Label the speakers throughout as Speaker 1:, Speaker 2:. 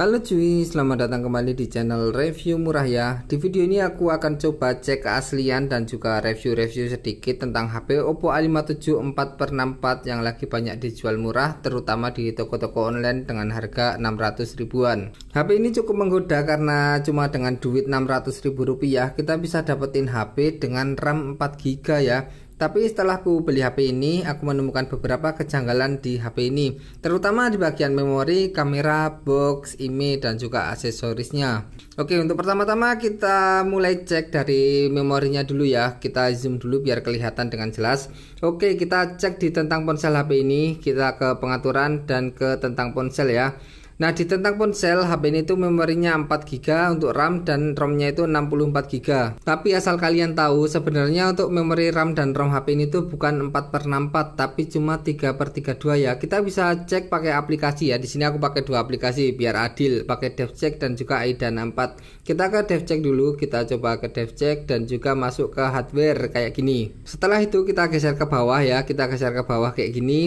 Speaker 1: Halo cuy, selamat datang kembali di channel review murah ya Di video ini aku akan coba cek keaslian dan juga review-review sedikit tentang HP Oppo A57 4x64 yang lagi banyak dijual murah terutama di toko-toko online dengan harga 600 ribuan HP ini cukup menggoda karena cuma dengan duit 600 ribu rupiah kita bisa dapetin HP dengan RAM 4GB ya tapi setelah aku beli HP ini, aku menemukan beberapa kejanggalan di HP ini, terutama di bagian memori, kamera, box, image, dan juga aksesorisnya. Oke, untuk pertama-tama kita mulai cek dari memorinya dulu ya. Kita zoom dulu biar kelihatan dengan jelas. Oke, kita cek di tentang ponsel HP ini, kita ke pengaturan dan ke tentang ponsel ya. Nah di tentang ponsel HP ini itu memorinya 4 GB untuk RAM dan ROM-nya itu 64 GB. Tapi asal kalian tahu sebenarnya untuk memori RAM dan ROM HP ini itu bukan 4 per 64 tapi cuma 3 per 32 ya. Kita bisa cek pakai aplikasi ya. Di sini aku pakai dua aplikasi biar adil pakai DevCheck dan juga AIDA 4. Kita ke DevCheck dulu. Kita coba ke DevCheck dan juga masuk ke hardware kayak gini. Setelah itu kita geser ke bawah ya. Kita geser ke bawah kayak gini.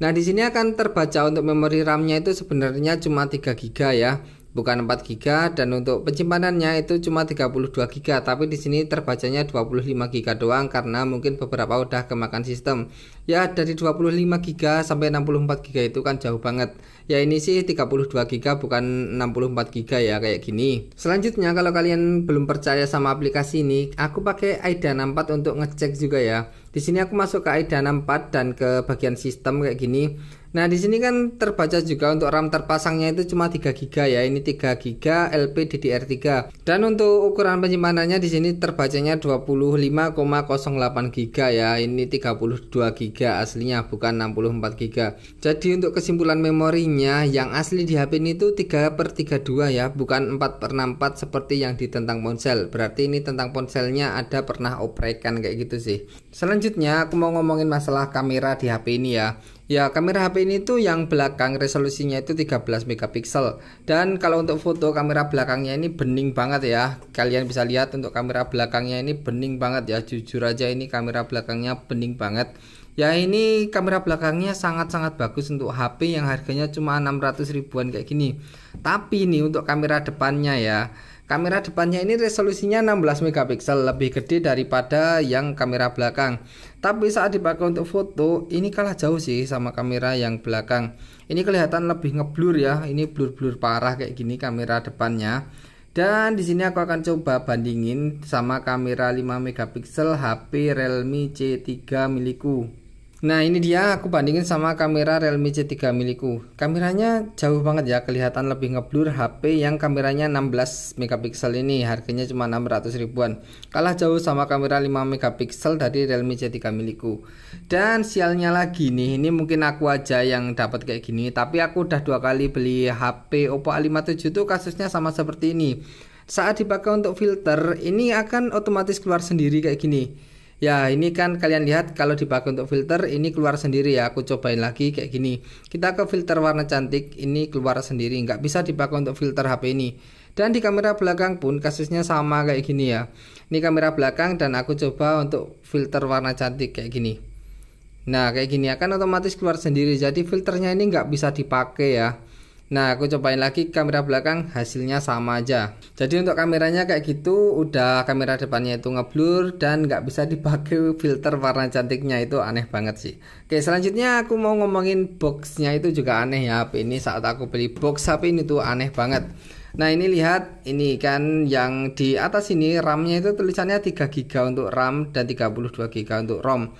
Speaker 1: Nah, di sini akan terbaca untuk memori RAM-nya itu sebenarnya cuma 3 GB ya, bukan 4 GB dan untuk penyimpanannya itu cuma 32 GB, tapi di sini terbacanya 25 GB doang karena mungkin beberapa udah kemakan sistem. Ya, dari 25 GB sampai 64 GB itu kan jauh banget. Ya, ini sih 32 GB bukan 64 GB ya kayak gini. Selanjutnya kalau kalian belum percaya sama aplikasi ini, aku pakai AIDA 4 untuk ngecek juga ya. Di sini aku masuk ke AIDA 64 dan ke bagian sistem kayak gini. Nah, di sini kan terbaca juga untuk RAM terpasangnya itu cuma 3 GB ya. Ini 3 GB LPDDR3. Dan untuk ukuran penyimpanannya di sini terbacanya 25,08 GB ya. Ini 32 GB aslinya bukan 64 GB. Jadi untuk kesimpulan memorinya yang asli di HP ini itu 3/32 ya, bukan 4/64 seperti yang di tentang ponsel. Berarti ini tentang ponselnya ada pernah oprekan kayak gitu sih. Selanjutnya aku mau ngomongin masalah kamera di HP ini ya. Ya, kamera HP ini tuh yang belakang resolusinya itu 13 megapiksel. Dan kalau untuk foto kamera belakangnya ini bening banget ya. Kalian bisa lihat untuk kamera belakangnya ini bening banget ya. Jujur aja ini kamera belakangnya bening banget. Ya ini kamera belakangnya sangat-sangat bagus untuk HP yang harganya cuma 600 ribuan kayak gini. Tapi ini untuk kamera depannya ya. Kamera depannya ini resolusinya 16 megapiksel lebih gede daripada yang kamera belakang. Tapi saat dipakai untuk foto, ini kalah jauh sih sama kamera yang belakang. Ini kelihatan lebih ngeblur ya. Ini blur-blur parah kayak gini kamera depannya. Dan di sini aku akan coba bandingin sama kamera 5 megapiksel HP Realme C3 milikku. Nah ini dia aku bandingin sama kamera Realme C3 milikku Kameranya jauh banget ya kelihatan lebih ngeblur HP yang kameranya 16 mp ini harganya cuma 600 ribuan Kalah jauh sama kamera 5 mp dari Realme C3 milikku Dan sialnya lagi nih ini mungkin aku aja yang dapat kayak gini Tapi aku udah dua kali beli HP Oppo A57 tuh kasusnya sama seperti ini Saat dipakai untuk filter ini akan otomatis keluar sendiri kayak gini ya ini kan kalian lihat kalau dipakai untuk filter ini keluar sendiri ya aku cobain lagi kayak gini kita ke filter warna cantik ini keluar sendiri nggak bisa dipakai untuk filter HP ini dan di kamera belakang pun kasusnya sama kayak gini ya ini kamera belakang dan aku coba untuk filter warna cantik kayak gini nah kayak gini akan ya, otomatis keluar sendiri jadi filternya ini nggak bisa dipakai ya Nah, aku cobain lagi kamera belakang, hasilnya sama aja. Jadi untuk kameranya kayak gitu, udah kamera depannya itu ngeblur dan nggak bisa dipakai filter warna cantiknya itu aneh banget sih. Oke, selanjutnya aku mau ngomongin boxnya itu juga aneh ya. HP ini saat aku beli box HP ini tuh aneh banget. Nah ini lihat ini kan yang di atas ini RAM-nya itu tulisannya 3 GB untuk RAM dan 32 GB untuk ROM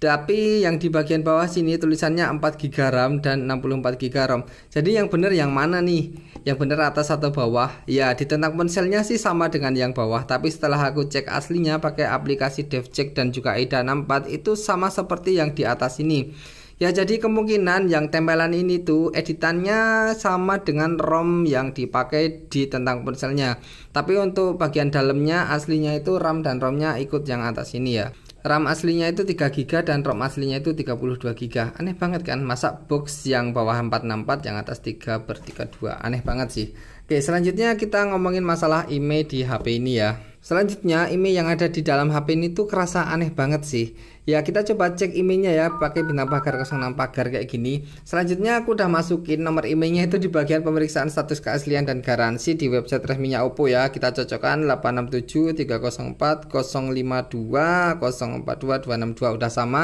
Speaker 1: tapi yang di bagian bawah sini tulisannya 4 GB RAM dan 64 GB ROM. Jadi yang benar yang mana nih? Yang benar atas atau bawah? Ya, di tentang ponselnya sih sama dengan yang bawah, tapi setelah aku cek aslinya pakai aplikasi DevCheck dan juga IDA 64 itu sama seperti yang di atas ini. Ya, jadi kemungkinan yang tempelan ini tuh editannya sama dengan ROM yang dipakai di tentang ponselnya. Tapi untuk bagian dalamnya aslinya itu RAM dan ROM-nya ikut yang atas ini ya. RAM aslinya itu 3 GB dan ROM aslinya itu 32 GB. Aneh banget kan? Masa box yang bawah 464 yang atas 3 32. Aneh banget sih. Oke, selanjutnya kita ngomongin masalah IMEI e di HP ini ya. Selanjutnya, IMEI e yang ada di dalam HP ini tuh kerasa aneh banget sih. Ya, kita coba cek IMEI-nya ya pakai bintang pagar 06 pagar kayak gini. Selanjutnya aku udah masukin nomor IMEI-nya itu di bagian pemeriksaan status keaslian dan garansi di website resminya Oppo ya. Kita cocokkan 867 udah sama.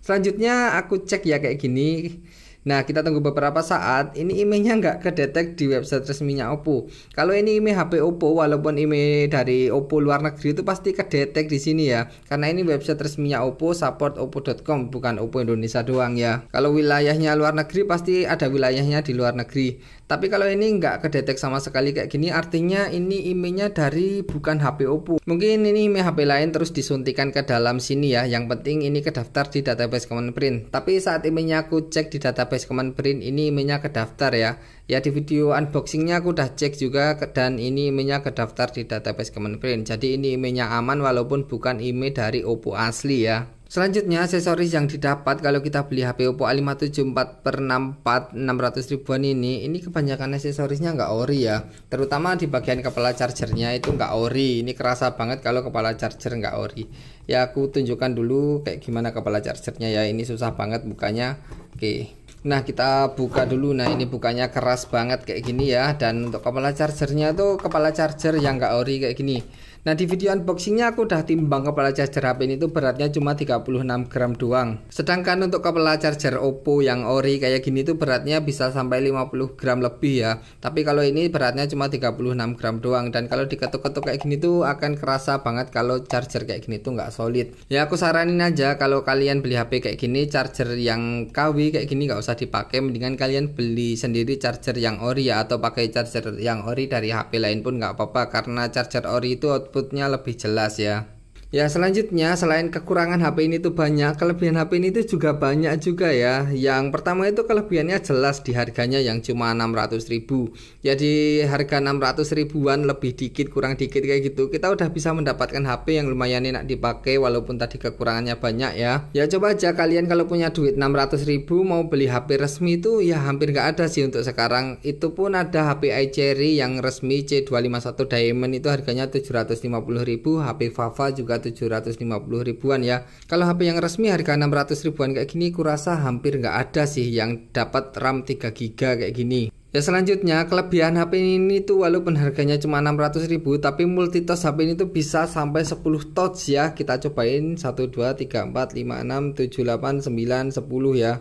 Speaker 1: Selanjutnya aku cek ya kayak gini Nah, kita tunggu beberapa saat. Ini IMEI-nya nggak kedetek di website resminya Oppo. Kalau ini IMEI HP Oppo, walaupun IMEI dari Oppo luar negeri itu pasti kedetek di sini ya. Karena ini website resminya Oppo, support oppo.com, bukan Oppo Indonesia doang ya. Kalau wilayahnya luar negeri, pasti ada wilayahnya di luar negeri. Tapi kalau ini nggak kedetek sama sekali kayak gini, artinya ini IMEI-nya dari bukan HP Oppo. Mungkin ini IMEI HP lain terus disuntikan ke dalam sini ya. Yang penting ini kedaftar di database Kemenprint. Tapi saat IMEI-nya aku cek di database Kemenprint, ini IMEI-nya kedaftar ya. Ya di video unboxingnya aku udah cek juga dan ini IMEI-nya kedaftar di database Kemenprint. Jadi ini IMEI-nya aman walaupun bukan IMEI dari Oppo asli ya. Selanjutnya aksesoris yang didapat kalau kita beli HP Oppo A574 per 64 600 ribuan ini ini kebanyakan aksesorisnya nggak ori ya terutama di bagian kepala chargernya itu nggak ori ini kerasa banget kalau kepala charger nggak ori ya aku tunjukkan dulu kayak gimana kepala chargernya ya ini susah banget bukanya oke nah kita buka dulu nah ini bukanya keras banget kayak gini ya dan untuk kepala chargernya tuh kepala charger yang nggak ori kayak gini Nah di video unboxingnya aku udah timbang kepala charger HP ini tuh beratnya cuma 36 gram doang Sedangkan untuk kepala charger Oppo yang ori kayak gini tuh beratnya bisa sampai 50 gram lebih ya Tapi kalau ini beratnya cuma 36 gram doang Dan kalau diketuk-ketuk kayak gini tuh akan kerasa banget kalau charger kayak gini tuh nggak solid Ya aku saranin aja kalau kalian beli HP kayak gini charger yang KW kayak gini nggak usah dipakai Mendingan kalian beli sendiri charger yang ori ya Atau pakai charger yang ori dari HP lain pun nggak apa-apa Karena charger ori itu outputnya lebih jelas ya Ya selanjutnya selain kekurangan HP ini itu banyak, kelebihan HP ini itu juga banyak juga ya. Yang pertama itu kelebihannya jelas di harganya yang cuma 600 ribu. Jadi ya, harga 600 ribuan lebih dikit kurang dikit kayak gitu. Kita udah bisa mendapatkan HP yang lumayan enak dipakai walaupun tadi kekurangannya banyak ya. Ya coba aja kalian kalau punya duit 600 ribu mau beli HP resmi itu ya hampir nggak ada sih untuk sekarang. Itu pun ada HP iCherry yang resmi C251 Diamond itu harganya 750 ribu. HP Vava juga 750 ribuan ya. Kalau HP yang resmi harga 600 ribuan kayak gini kurasa hampir nggak ada sih yang dapat RAM 3 GB kayak gini. Ya selanjutnya kelebihan HP ini tuh walaupun harganya cuma 600 ribu tapi multitouch HP ini tuh bisa sampai 10 touch ya. Kita cobain 1 2 3 4 5 6 7 8 9 10 ya.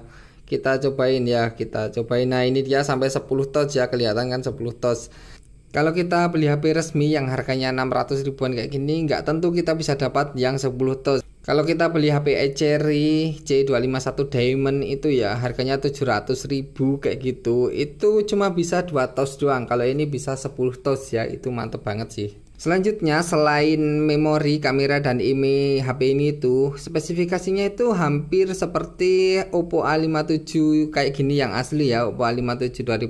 Speaker 1: Kita cobain ya, kita cobain. Nah, ini dia sampai 10 touch ya kelihatan kan 10 touch. Kalau kita beli HP resmi yang harganya 600 ribuan kayak gini, nggak tentu kita bisa dapat yang 10 tos. Kalau kita beli HP e Cherry C251 Diamond itu ya harganya 700 ribu kayak gitu. Itu cuma bisa 2 tos doang. Kalau ini bisa 10 tos ya, itu mantep banget sih. Selanjutnya selain memori, kamera dan IMEI e HP ini itu spesifikasinya itu hampir seperti Oppo A57 kayak gini yang asli ya, Oppo A57 2016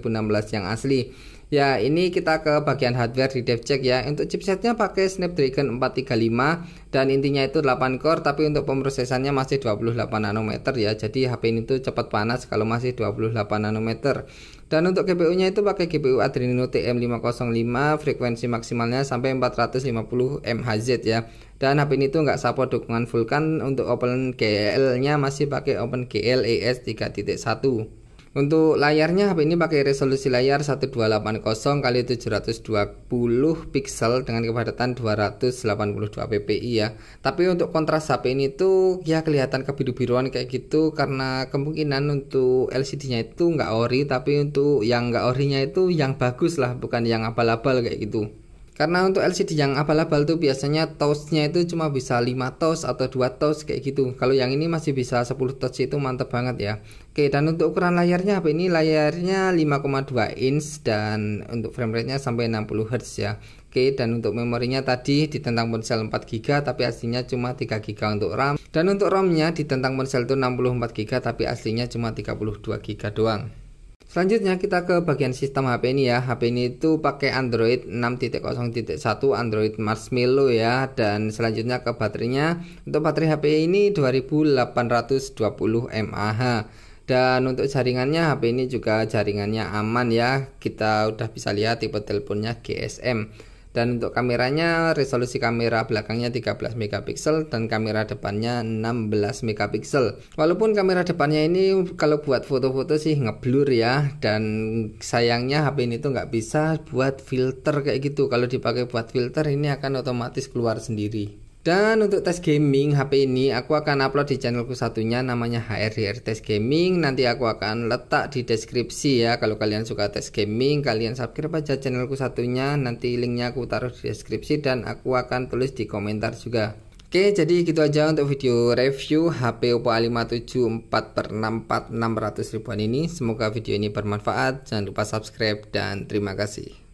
Speaker 1: yang asli. Ya, ini kita ke bagian hardware di dev check ya. Untuk chipsetnya pakai Snapdragon 435 dan intinya itu 8 core tapi untuk pemrosesannya masih 28 nanometer ya. Jadi HP ini tuh cepat panas kalau masih 28 nanometer. Dan untuk GPU-nya itu pakai GPU Adreno TM505, frekuensi maksimalnya sampai 450 MHz ya. Dan HP ini tuh nggak support dukungan Vulkan untuk OpenGL-nya masih pakai OpenGL ES 3.1. Untuk layarnya HP ini pakai resolusi layar 1280 x 720 pixel dengan kepadatan 282 ppi ya. Tapi untuk kontras HP ini tuh ya kelihatan kebiru-biruan kayak gitu karena kemungkinan untuk LCD-nya itu nggak ori tapi untuk yang nggak orinya itu yang bagus lah bukan yang abal-abal kayak gitu. Karena untuk LCD yang abal-abal tuh biasanya tosnya itu cuma bisa 5 tos atau 2 tos kayak gitu. Kalau yang ini masih bisa 10 tos itu mantap banget ya. Oke, dan untuk ukuran layarnya HP ini layarnya 5,2 inch dan untuk frame rate-nya sampai 60 Hz ya. Oke, dan untuk memorinya tadi ditentang ponsel 4 GB tapi aslinya cuma 3 GB untuk RAM. Dan untuk ROM-nya ditentang ponsel itu 64 GB tapi aslinya cuma 32 GB doang. Selanjutnya kita ke bagian sistem HP ini ya. HP ini itu pakai Android 6.0.1 Android Marshmallow ya dan selanjutnya ke baterainya. Untuk baterai HP ini 2820 mAh dan untuk jaringannya HP ini juga jaringannya aman ya kita udah bisa lihat tipe teleponnya GSM dan untuk kameranya resolusi kamera belakangnya 13 megapiksel dan kamera depannya 16 megapiksel. Walaupun kamera depannya ini kalau buat foto-foto sih ngeblur ya dan sayangnya HP ini tuh nggak bisa buat filter kayak gitu. Kalau dipakai buat filter ini akan otomatis keluar sendiri. Dan untuk tes gaming HP ini aku akan upload di channelku satunya namanya HRDR Test Gaming. Nanti aku akan letak di deskripsi ya. Kalau kalian suka tes gaming, kalian subscribe aja channelku satunya. Nanti linknya aku taruh di deskripsi dan aku akan tulis di komentar juga. Oke, jadi gitu aja untuk video review HP Oppo A57 4x64 ribuan ini. Semoga video ini bermanfaat. Jangan lupa subscribe dan terima kasih.